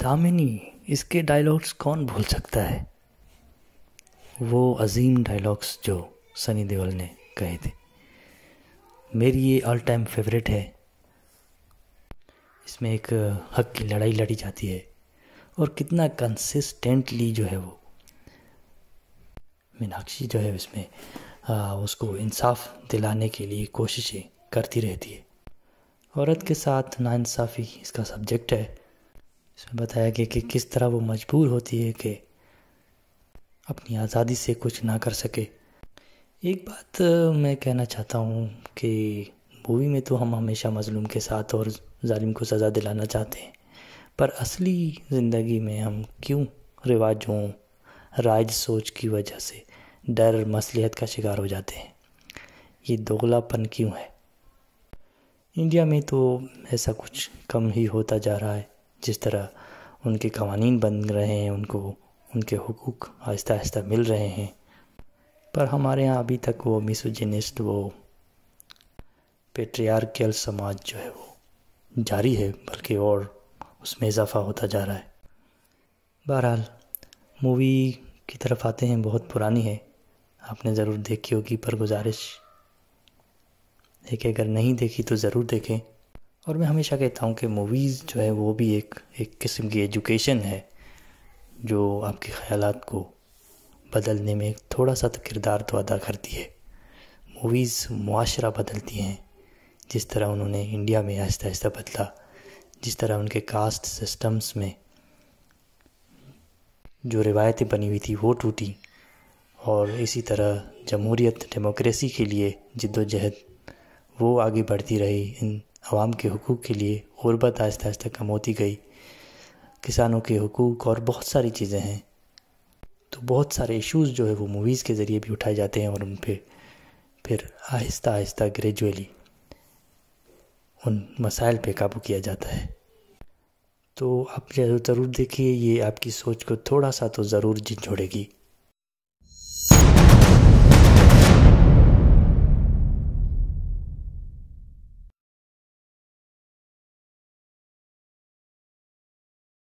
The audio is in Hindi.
दामिनी इसके डायलॉग्स कौन भूल सकता है वो अजीम डायलॉग्स जो सनी देओल ने कहे थे मेरी ये ऑल टाइम फेवरेट है इसमें एक हक की लड़ाई लड़ी जाती है और कितना कंसिस्टेंटली जो है वो मीनाक्षी जो है इसमें आ, उसको इंसाफ दिलाने के लिए कोशिशें करती रहती है औरत के साथ नाइंसाफ़ी इसका सब्जेक्ट है इसमें बताया गया कि किस तरह वो मजबूर होती है कि अपनी आज़ादी से कुछ ना कर सके एक बात मैं कहना चाहता हूँ कि मूवी में तो हम हमेशा मज़लूम के साथ और जालिम को सज़ा दिलाना चाहते हैं पर असली ज़िंदगी में हम क्यों रिवाजों राज सोच की वजह से डर मसलियत का शिकार हो जाते हैं ये दोगलापन क्यों है इंडिया में तो ऐसा कुछ कम ही होता जा रहा है जिस तरह उनके कवानीन बन रहे हैं उनको उनके हकूक़ आहिस्ता आहिस्ता मिल रहे हैं पर हमारे यहाँ अभी तक वो मिसोजिनिस्ट वो पेट्रियार्कियल समाज जो है वो जारी है बल्कि और उसमें इजाफा होता जा रहा है बहरहाल मूवी की तरफ आते हैं बहुत पुरानी है आपने ज़रूर देखी होगी पर गुजारिश एक अगर नहीं देखी तो ज़रूर देखें और मैं हमेशा कहता हूँ कि मूवीज़ जो है वो भी एक एक किस्म की एजुकेशन है जो आपके ख्याल को बदलने में थोड़ा सा तो किरदार तो अदा करती है मूवीज़ माशरा बदलती हैं जिस तरह उन्होंने इंडिया में आहिस्ता आहिस्ता बदला जिस तरह उनके कास्ट सिस्टम्स में जो रिवायतें बनी हुई थी वो टूटी और इसी तरह जमहूरियत डेमोक्रेसी के लिए जद्दोजहद वो आगे बढ़ती रही इन आवाम के हकूक़ के लिए गुरबत आहिस्ता आहिस्ता कम होती गई किसानों के हकूक़ और बहुत सारी चीज़ें हैं तो बहुत सारे इश्यूज़ जो है वो मूवीज़ के ज़रिए भी उठाए जाते हैं और उन पर फिर आहिस्ता आहिस्ता ग्रेजुअली उन मसाइल पे काबू किया जाता है तो आप ज़रूर देखिए ये आपकी सोच को थोड़ा सा तो ज़रूर झिझोड़ेगी